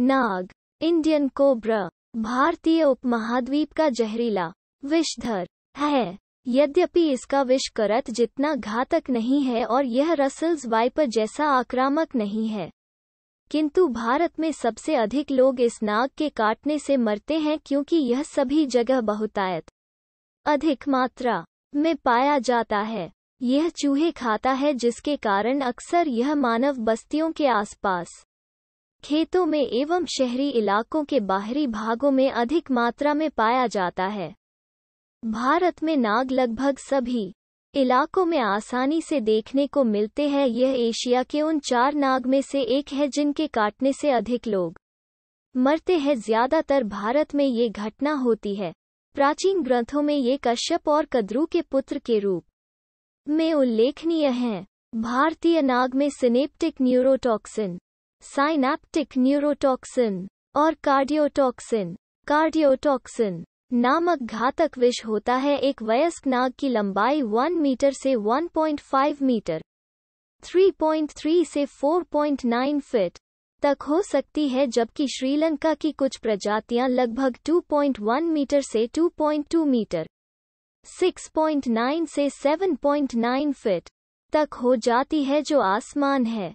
नाग Indian cobra भारतीय उपमहाद्वीप का जहरीला विषधर है यद्यपि इसका विष करत जितना घातक नहीं है और यह रसल्स वाइपर जैसा आक्रामक नहीं है किंतु भारत में सबसे अधिक लोग इस नाग के काटने से मरते हैं क्योंकि यह सभी जगह बहुतायत अधिक मात्रा में पाया जाता है यह चूहे खाता है जिसके कारण अक्सर यह मानव बस्तियों के आसपास खेतों में एवं शहरी इलाकों के बाहरी भागों में अधिक मात्रा में पाया जाता है भारत में नाग लगभग सभी इलाकों में आसानी से देखने को मिलते हैं यह एशिया के उन चार नाग में से एक है जिनके काटने से अधिक लोग मरते हैं ज्यादातर भारत में ये घटना होती है प्राचीन ग्रंथों में ये कश्यप और कद्रू के पुत्र के रूप में उल्लेखनीय हैं भारतीय नाग में सिनेप्टिक न्यूरोटॉक्सिन साइनाप्टिक न्यूरोटॉक्सिन और कार्डियोटॉक्सिन कार्डियोटॉक्सिन नामक घातक विष होता है एक वयस्क नाग की लंबाई 1 मीटर से 1.5 मीटर 3.3 से 4.9 फीट तक हो सकती है जबकि श्रीलंका की कुछ प्रजातियां लगभग 2.1 मीटर से 2.2 मीटर 6.9 से 7.9 फीट तक हो जाती है जो आसमान है